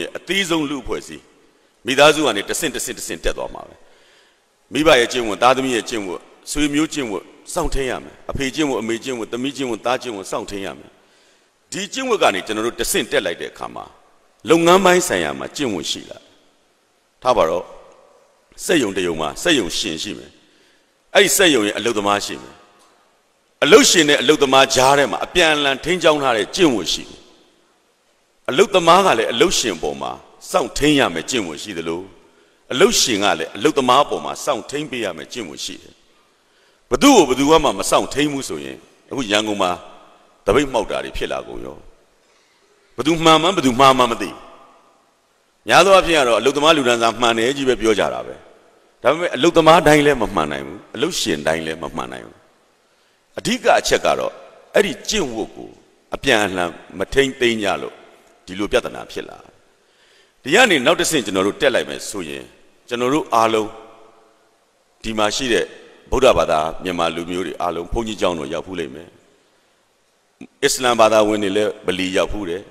ရဲ့အသေးဆုံးလူအဖွဲ့စည်းမိသားစုကနေတဆင့်တဆင့်တဆင့်တက်သွားမှာပဲမိဘရဲ့ကျင့်ဝတ်သားသမီးရဲ့ကျင့်ဝတ်ဆွေမျိုးကျင့်ဝတ်စောင့်ထင်းရမယ်အဖေကျင့်ဝတ်အမေကျင့်ဝတ်သမီးကျင့်ဝတ်သားကျင့်ဝတ်စောင့်ထင်းရမယ်ဒီကျင့်ဝတ်ကနေကျွန်တော်တို့တဆင့်တက်လိုက်တဲ့အခါမှာလုပ်ငန်းပိုင်းဆိုင်ရာမှာကျင့်ဝတ်ရှိလာထားပါတော့စက်ယုံတယုံမှာစက်ယုံရှင်ရှိမယ်အဲ့ဒီစက်ယုံရဲ့အလုသမားရှိမယ်အလုရှင်နဲ့အလုသမားကြားထဲမှာအပြန်အလှန်ထိန်းချောင်းထားတဲ့ကျင့်ဝတ်ရှိတယ်အလုတ်သမားကလည်းအလုတ်ရှင်ပေါ်မှာစောင့်ထိန်ရမယ်ကျင့်ဝင်ရှိသလိုအလုတ်ရှင်ကလည်းအလုတ်သမားပေါ်မှာစောင့်ထိန်ပေးရမယ်ကျင့်ဝင်ရှိတယ်ဘသူ့ကိုဘသူကမှမစောင့်ထိန်ဘူးဆိုရင်အခုရန်ကုန်မှာတပိတ်မှောက်တာတွေဖြစ်လာကုန်ရောဘသူမှန်မှန်းဘသူမှားမှန်းမသိများသောအားဖြင့်ကတော့အလုတ်သမားလူဒန်းစားမှန်တယ်ကြီးပဲပြောကြတာပဲဒါပေမဲ့အလုတ်သမားတိုင်းလည်းမမှန်နိုင်ဘူးအလုတ်ရှင်တိုင်းလည်းမမှန်နိုင်ဘူးအဓိကအချက်ကတော့အဲ့ဒီကျင့်ဝတ်ကိုအပြန်အလှန်မထိန်သိမ်းကြလို့ဒီလိုပြဿနာဖြစ်လာဒီကနေနောက်တစ်ဆင့်ကျွန်တော်တို့တက်လိုက်မယ်ဆိုရင်ကျွန်တော်တို့အားလုံးဒီမှာရှိတဲ့ဗုဒ္ဓဘာသာမြန်မာလူမျိုးတွေအားလုံးဘုန်းကြီးကျောင်းတော်ရောက်ဖူးလိမ့်မယ်အစ္စလမ်ဘာသာဝင်တွေလည်းဗလီရောက်ဖူးတယ်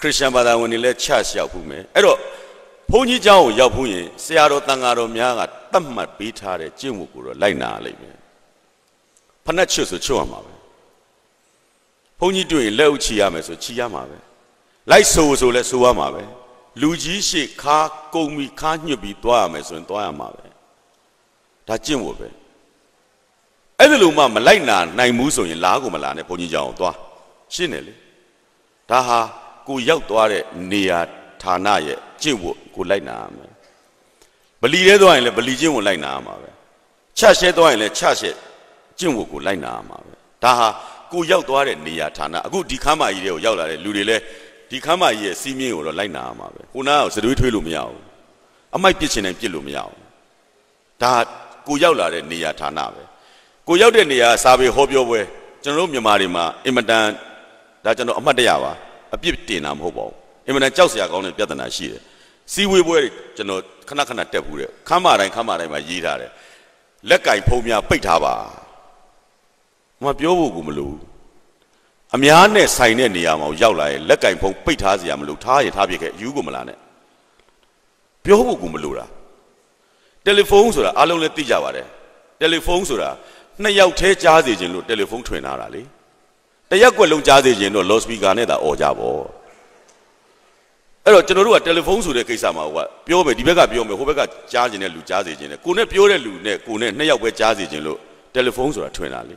ခရစ်ယာန်ဘာသာဝင်တွေလည်း church ရောက်ဖူးမယ်အဲ့တော့ဘုန်းကြီးကျောင်းကိုရောက်ဖူးရင်ဆရာတော်တန်ဃာတော်များကတတ်မှတ်ပေးထားတဲ့ကျင့်ဝတ်ကိုတော့လိုက်နာလိမ့်မယ်ဖနှက်ချွတ်ဆိုချွတ်ရမှာပဲဘုန်းကြီးတွေ့ရင်လက်ဥချီရမယ်ဆိုချီရမှာပဲလိုက်ဆိုဆိုလဲဆိုရမှာပဲလူကြီးရှေ့ခါကုံပြီးခါညှွတ်ပြီးသွားရမယ်ဆိုရင်သွားရမှာပဲဒါကျင့်ဖို့ပဲအဲ့ဒီလိုမှမလိုက်နာနိုင်ဘူးဆိုရင်လားကိုမလားနဲ့ဘုန်းကြီးကြောင်သွားရှင်းတယ်လေဒါဟာကိုရောက်သွားတဲ့နေရာဌာနရဲ့ကျင့်ဖို့ကိုလိုက်နာရမယ်ဗလီထဲသွားရင်လည်းဗလီကျင့်ဖို့လိုက်နာရမှာပဲချက်ရှဲသွားရင်လည်းချက်ရှဲကျင့်ဖို့ကိုလိုက်နာရမှာပဲဒါဟာကိုရောက်သွားတဲ့နေရာဌာနအခုဒီခမ်းမကြီးတွေကိုရောက်လာတဲ့လူတွေလည်းဒီခမ်းမကြီးရဲ့စီးမြင့်ကိုတော့လိုက်နာရမှာပဲဟိုနားကိုစတွေးထွေးလို့မရဘူးအမိုက်ပစ်ချင်တယ်ပစ်လို့မရဘူးဒါကိုရောက်လာတဲ့နေရာဌာနပဲကိုရောက်တဲ့နေရာစာပေဟောပြောပွဲကျွန်တော်တို့မြန်မာတွေမှာအင်မတန်ဒါကျွန်တော်အမှတ်တရပါအပြစ်တင်တာမဟုတ်ပါဘူးအင်မတန်ကြောက်စရာကောင်းတဲ့ပြဿနာရှိတယ်စီဝေးပွဲတွေကျွန်တော်ခဏခဏတက်ဘူးတဲ့ခမ်းမတိုင်းခမ်းမတိုင်းမှာရေးထားတယ်လက်ကင်ဖုံးများပိတ်ထားပါမပြောဖို့ကိုမလိုဘူးအများနဲ့ဆိုင်တဲ့နေရာမှာရောက်လာရင်လက်ကင်ဖုံးပိတ်ထားစရာမလိုထားရထားပြခဲ့ယူကိုမလာနဲ့ပြောဖို့ကိုမလိုတာတယ်လီဖုန်းဆိုတာအားလုံးလည်းသိကြပါတယ်တယ်လီဖုန်းဆိုတာနှစ်ယောက်တည်းကြားစီခြင်းလို့တယ်လီဖုန်းထွင်ထားတာလေတရက်ကွက်လုံးကြားစီခြင်းတော့ loud speaker နဲ့သာអော်ကြပါအဲ့တော့ကျွန်တော်တို့ကတယ်လီဖုန်းဆိုတဲ့ကိစ္စမှာကပြောမယ်ဒီဘက်ကပြောမယ်ဟိုဘက်ကကြားခြင်းနဲ့လူကြားစီခြင်းနဲ့ကိုနဲ့ပြောတဲ့လူနဲ့ကိုနဲ့နှစ်ယောက်ပဲကြားစီခြင်းလို့တယ်လီဖုန်းဆိုတာထွင်တာလေ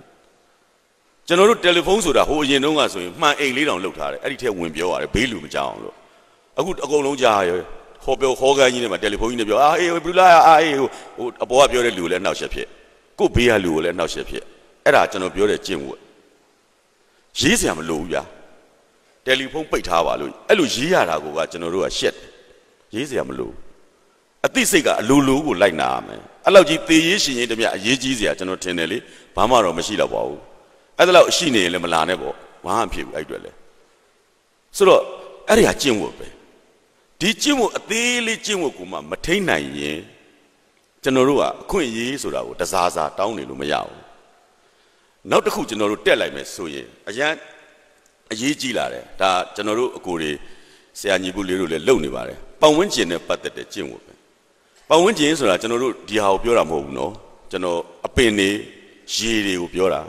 ကျွန်တော်တို့တယ်လီဖုန်းဆိုတာဟိုအရင်တုန်းကဆိုရင်မှန်အိမ်လေးတောင်လောက်ထားတယ်အဲ့ဒီထက်ဝင်ပြောရတယ်ဘေးလူမကြောက်အောင်လို့အခုအကုန်လုံးကြားရဟောပြောဟောကန်းကြီးနဲ့မှတယ်လီဖုန်းကြီးနဲ့ပြောအာအေးဘလူးလာအာအေးဟိုဟိုအပေါ်ကပြောတဲ့လူကိုလည်းနှောက်ရှက်ဖြစ်ကို့ဘေးကလူကိုလည်းနှောက်ရှက်ဖြစ်အဲ့ဒါကျွန်တော်ပြောတဲ့ကျင့်ဝတ်ရေးစရာမလိုဘူးဗျာတယ်လီဖုန်းပိတ်ထားပါလို့အဲ့လိုရေးရတာကိုကကျွန်တော်တို့ကရှက်ရေးစရာမလိုအသိစိတ်ကအလိုလိုကိုလိုက်နာရမယ်အဲ့လောက်ကြီးသေရေးရှင်ရင်တည်းမြအရေးကြီးစရာကျွန်တော်ထင်တယ်လေဘာမှတော့မရှိတော့ပါဘူးအဲ့ဒါလောက်ရှိနေရင်လည်းမလာနဲ့ပေါ့ဘာမှဖြစ်ဘူးအဲ့အတွက်လဲဆိုတော့အဲ့ဒီဟာကျင့်ဝတ်ပဲဒီကျင့်ဝတ်အသေးလေးကျင့်ဝတ်ကိုမှမထိနိုင်ရင်ကျွန်တော်တို့ကအခွင့်အရေးဆိုတာကိုတစားစားတောင်းနေလို့မရဘူးနောက်တစ်ခုကျွန်တော်တို့တက်လိုက်မယ်ဆိုရင်အရန်အရေးကြီးလာတယ်ဒါကျွန်တော်တို့အကိုတွေဆရာညီပုလေးတို့လည်းလုပ်နေပါတယ်ပတ်ဝန်းကျင်နဲ့ပတ်သက်တဲ့ကျင့်ဝတ်ပဲပတ်ဝန်းကျင်ဆိုတာကျွန်တော်တို့ဒီဟာကိုပြောတာမဟုတ်ဘူးနော်ကျွန်တော်အပင်တွေရေတွေကိုပြောတာ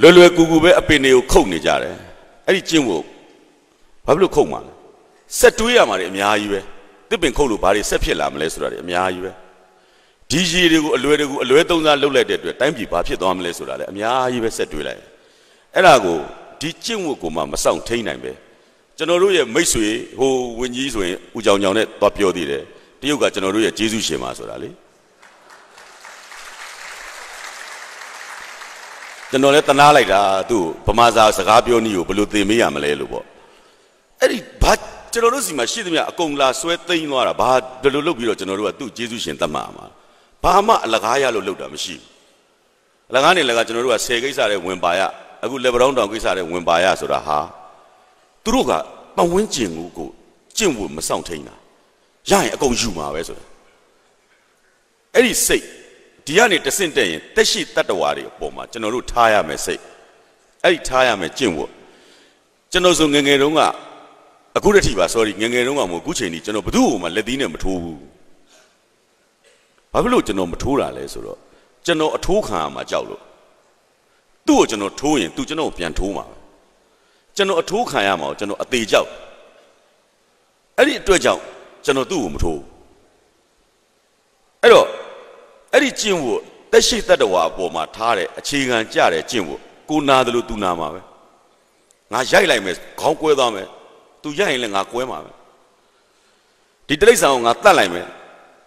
လွယ်လွယ်ကူကူပဲအပင်တွေကိုခုတ်နေကြတယ်အဲ့ဒီကျင့်ဝတ်ဘာဖြစ်လို့ခုတ်မှာလဲဆက်တွေးရမှာတွေအများကြီးပဲတစ်ပင်ခုတ်လို့ဘာတွေဆက်ဖြစ်လာမလဲဆိုတာတွေအများကြီးပဲဒီရေတွေကိုအလွယ်တကူအလွယ်သုံးစားလုပ်လိုက်တဲ့အတွက်တိုင်းပြည်ဘာဖြစ်သွားမလဲဆိုတာလည်းအများကြီးပဲဆက်တွေးလိုက်အဲ့ဒါကိုဒီကျင့်ဝတ်ကိုမှမဆောင်ထိန်နိုင်ပဲကျွန်တော်တို့ရဲ့မိတ်ဆွေဟိုဝင်းကြီးဆိုရင်ဦးကြောင်ကြောင်နဲ့သွားပြောသေးတယ်တရုတ်ကကျွန်တော်တို့ရဲ့ဂျေဇုရှင်ပါဆိုတာလေကျွန်တော်လည်းတနာလိုက်တာသူ့ဗမာစာစကားပြောနည်းကိုဘယ်လိုသင်မေးရမလဲလို့ပေါ့အဲ့ဒီဘာကျွန်တော်တို့စီမှာရှိသမျှအကုန်လာဆွဲသိမ်းသွားတာဘာဘယ်လိုလုပ်ပြီးတော့ကျွန်တော်တို့ကသူ့ယေရှုရှင်တတ်မှာမှာဘာမှအလကားရလို့လုပ်တာမရှိဘူးအလကားနေလကားကျွန်တော်တို့က10ကိစ္စတဲ့ဝင်ပါရအခုလေဘရောင်းတောင်ကိစ္စတဲ့ဝင်ပါရဆိုတာဟာသူတို့ကပဝန်းကျင်ကိုကိုကျင့်ဝတ်မဆောင်ထိန်တာရရင်အကုန်ယူမှာပဲဆိုတာအဲ့ဒီစိတ်ဒီကနေတဆင့်တက်ရင်တက်ရှိတတ္တဝါတွေအပေါ်မှာကျွန်တော်တို့ထားရမယ်စိတ်အဲ့ဒီထားရမယ်ကျင့်ဝတ်ကျွန်တော်ဆိုငငယ်တုန်းကအခုတတိပါ sorry ငငယ်တုန်းကမဟုတ်အခုချိန်ကြီးကျွန်တော်ဘသူ့ကိုမှလက်သီးနဲ့မထိုးဘူးဘာဖြစ်လို့ကျွန်တော်မထိုးတာလဲဆိုတော့ကျွန်တော်အထိုးခံရမှာကြောက်လို့သူ့ကိုကျွန်တော်ထိုးရင်သူကျွန်တော်ကိုပြန်ထိုးမှာကျွန်တော်အထိုးခံရမှာကိုကျွန်တော်အသေးကြောက်အဲ့ဒီအတွက်ကြောင့်ကျွန်တော်သူ့ကိုမထိုးဘူးဒီကျင့်ဖို့တက်ရှိတတ္တဝါအပေါ်မှာထားတဲ့အခြေခံကြတဲ့ကျင့်ဖို့ကိုနာတယ်လို့သူနာမှာပဲငါရိုက်လိုက်မယ်ခေါင်းကွဲသွားမယ်သူရိုက်ရင်လည်းငါကွဲမှာပဲဒီတိရစ္ဆာန်ကိုငါတတ်လိုက်မယ်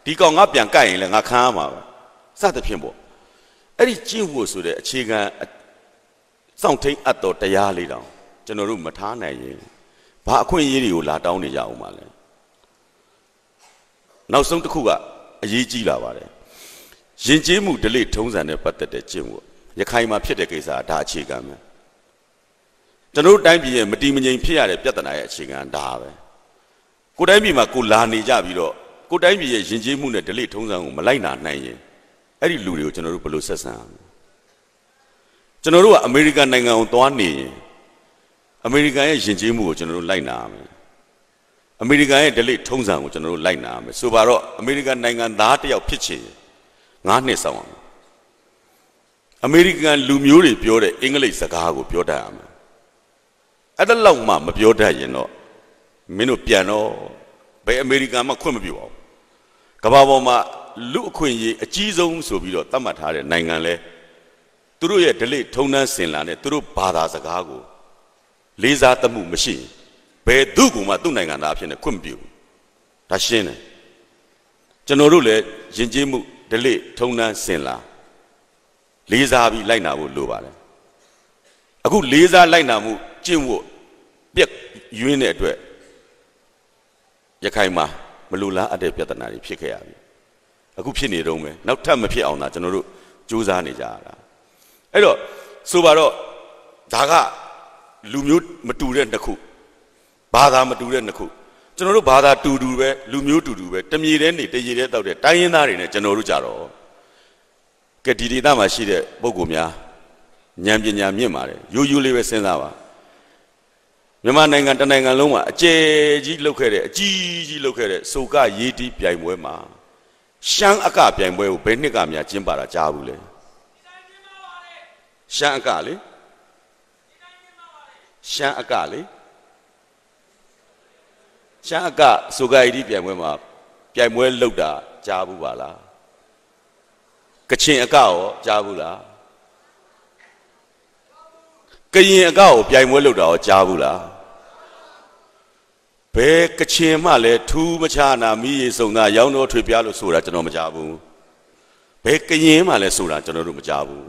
ဒီကောင်ငါပြန်ကိုက်ရင်လည်းငါခံရမှာပဲစသဖြင့်ပေါ့အဲ့ဒီကျင့်ဖို့ဆိုတဲ့အခြေခံစောင့်ထိန်အပ်တော်တရားလေးတောင်ကျွန်တော်တို့မထားနိုင်ရင်ဘာအခွင့်အရေးတွေကိုလာတောင်းနေကြအောင်ပါလဲနောက်ဆုံးတစ်ခုကအရေးကြီးလာပါတယ်ယဉ်ကျေးမှုဒလိထုံးစံနဲ့ပတ်သက်တဲ့ကျင့်ဝတ်ရခိုင်မှာဖြစ်တဲ့ကိစ္စဒါအခြေခံပဲကျွန်တော်တိုင်းပြည်ရဲ့မတိမငိမ်ဖြစ်ရတဲ့ပြဿနာရဲ့အခြေခံဒါပဲကိုတိုင်းပြည်မှာကိုလာနေကြပြီးတော့ကိုတိုင်းပြည်ရဲ့ယဉ်ကျေးမှုနဲ့ဒလိထုံးစံကိုမလိုက်နာနိုင်ရင်အဲ့ဒီလူတွေကိုကျွန်တော်တို့ဘယ်လိုဆက်ဆံရမလဲကျွန်တော်တို့ကအမေရိကန်နိုင်ငံကိုသွားနေရင်အမေရိကန်ရဲ့ယဉ်ကျေးမှုကိုကျွန်တော်တို့လိုက်နာရမယ်အမေရိကန်ရဲ့ဒလိထုံးစံကိုကျွန်တော်တို့လိုက်နာရမယ်ဆိုပါတော့အမေရိကန်နိုင်ငံသားတယောက်ဖြစ်ချင်ရင်9နှစ်ဆောင်အောင်အမေရိကန်လူမျိုးတွေပြောတဲ့အင်္ဂလိပ်စကားကို ပြောတတ်ရမယ်အဲ့ဒါလောက်မှမပြောတတ်ရင်တော့မင်းတို့ပြန်တော့ဘယ်အမေရိကန်မှခွင့်မပြုပါဘူးကမ္ဘာပေါ်မှာလူအခွင့်အရေးအကြီးဆုံးဆိုပြီးတော့သတ်မှတ်ထားတဲ့နိုင်ငံလဲသူတို့ရဲ့ဒလိထုံနှန်းစင်လာတဲ့သူတို့ဘာသာစကားကို လေးစားသမှုမရှိဘယ်သူကမှ သူ့နိုင်ငံသားအဖြစ်နဲ့ခွင့်မပြုဘူးဒါရှင်းတယ်ကျွန်တော်တို့လည်းယဉ်ကျေးမှုဒလိထုံနှန်းစင်လာလေးစားပြီးလိုက်နာဖို့လိုပါတယ်အခုလေးစားလိုက်နာမှုကျင့်ဖို့ပြက်ယွင်းတဲ့အတွက်ရခိုင်မှာမလူလားအပ်တဲ့ပြဿနာတွေဖြစ်ခဲ့ရပြီအခုဖြစ်နေတော့မယ်နောက်ထပ်မဖြစ်အောင်သာကျွန်တော်တို့စူးစမ်းနေကြရတာအဲ့တော့ဆိုပါတော့ဒါကလူမျိုးမတူတဲ့နှစ်ခုဘာသာမတူတဲ့နှစ်ခုကျွန်တော်တို့ဘာသာတူတူပဲလူမျိုးတူတူပဲတမြေတဲ့နေတရေတဲ့တောက်တဲ့တိုင်းရင်းသားတွေနဲ့ကျွန်တော်တို့ကြတော့ကဒီဒေသမှာ ရှိတဲ့ပုံကူများဉာဏ်ပညာမြင့်ပါတယ်ရိုးရိုးလေးပဲစဉ်းစားပါမြန်မာနိုင်ငံတနိုင်ငံလုံးမှာအကျယ်ကြီးလှုပ်ခဲ့တဲ့အကြီးကြီးလှုပ်ခဲ့တဲ့စုကရေးတီးပြိုင်ပွဲမှာရှမ်းအကပြိုင်ပွဲကိုဘယ်နှစ်ကများကျင်းပတာကြားဘူးလဲရှမ်းအကလေရှမ်းအကလေရှမ်းအကဆိုဂိုင်ဒီပြိုင်ပွဲမှာပြိုင်ပွဲလောက်တာကြားဘူးပါလားကချင်အကရောကြားဘူးလားကရင်အကရောပြိုင်ပွဲလောက်တာရောကြားဘူးလားဘယ်ကချင်မှလည်းထူးမခြားနာမိရေစုံတာရောင်းတော့ထွေပြလို့ဆိုတာကျွန်တော်မကြားဘူးဘယ်ကရင်မှလည်းဆိုတာကျွန်တော်တို့မကြားဘူး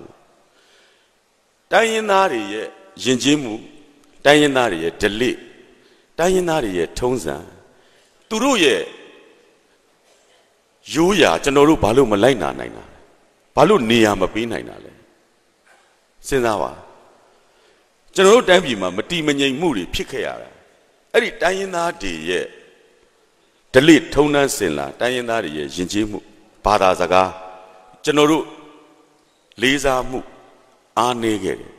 တိုင်းရင်းသားတွေရဲ့ယဉ်ကျေးမှုတိုင်းရင်းသားတွေရဲ့ delete တိုင်းရင်းသားတွေရဲ့ထုံးစံသူတို့ရဲ့ရိုးရာကျွန်တော်တို့ဘာလို့မလိုက်နာနိုင်တာလဲဘာလို့နေရာမပေးနိုင်တာလဲစဉ်းစားပါကျွန်တော်တို့တိုင်းပြည်မှာမတီမငြိမ်မှုတွေဖြစ်ခဲ့ရတာအဲ့ဒီတိုင်းရင်းသားတွေရဲ့ဒလိထုံနှန်းစင်လာ တိုင်းရင်းသားတွေရဲ့ယဉ်ကျေးမှုဘာသာစကားကျွန်တော်တို့လေးစားမှု အားနည်းခဲ့တယ်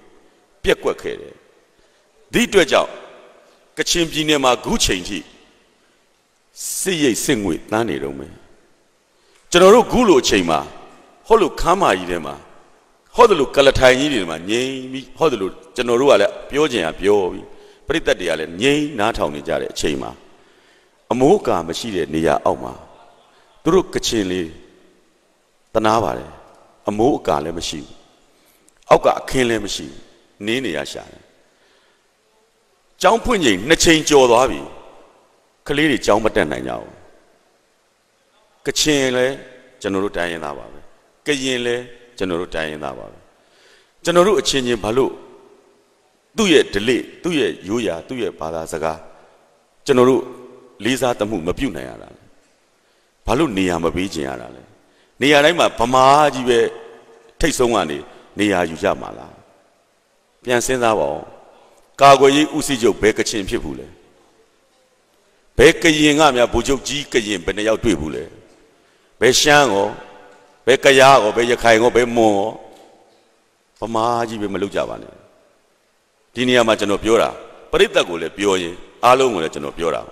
ပြက်ကွက်ခဲ့တယ်ဒီအတွက်ကြောင့်ကချင်ပြည်နယ်မှာခုချိန်ထိစစ်ရိတ်စစ်ငွေတန်းနေတော့မယ်ကျွန်တော်တို့ခုလိုအချိန်မှာဟောလို့ခမ်းမာကြီးတွေမှာဟောတယ်လို့ကလထိုင်ကြီးတွေမှာငြိမ်ပြီးဟောတယ်လို့ကျွန်တော်တို့ကလည်းပြောကြင်ရပြောပြီးပြိတ္တတွေကလည်းငြိမ်နားထောင်နေကြတဲ့အချိန်မှာ အမိုးအကာမရှိတဲ့နေရာအောက်မှာသူတို့ကချင်လေးတနာပါတယ်အမိုးအကာလည်းမရှိဘူးအောက်ကအခင်းလည်းမရှိဘူးနင်းနေရရှာတယ်ကျောင်းဖွင့်ချိန်နှစ်ချိန်ကျော်သွားပြီကလေးတွေကျောင်းမတက်နိုင်ကြဘူးကချင်လဲကျွန်တော်တို့တိုင်းရင်းသားပါပဲကရင်လဲကျွန်တော်တို့တိုင်းရင်းသားပါပဲကျွန်တော်တို့အချင်းချင်းဘာလို့သူ့ရဲ့ delay သူ့ရဲ့ရိုးရာသူ့ရဲ့ဘာသာစကားကျွန်တော်တို့လေးစားသမှုမပြုတ်နိုင်ရတာလဲဘာလို့နေရာမပေးခြင်းရတာလဲနေရာတိုင်းမှာဗမာကြီးပဲထိတ်ဆုံးကနေနေရာယူကြမှာလားပြန်စဉ်းစားပါဦးကာကွယ်ရေးဦးစီးချုပ်ဘယ်ကချင်ဖြစ်ဘူးလဲဘယ်ကရင်ကများဗိုလ်ချုပ်ကြီးကရင်ဘယ်နှယောက်တွေ့ဘူးလဲဘယ်ရှမ်းရောဘယ်ကယားရောဘယ်ရခိုင်ရောဘယ်မွန်ရောဗမာကြီးပဲမလုပ်ကြပါနဲ့ဒီနေရာမှာကျွန်တော်ပြောတာပရိသတ်ကိုလည်းပြောရင်အားလုံးကိုလည်းကျွန်တော်ပြောတာ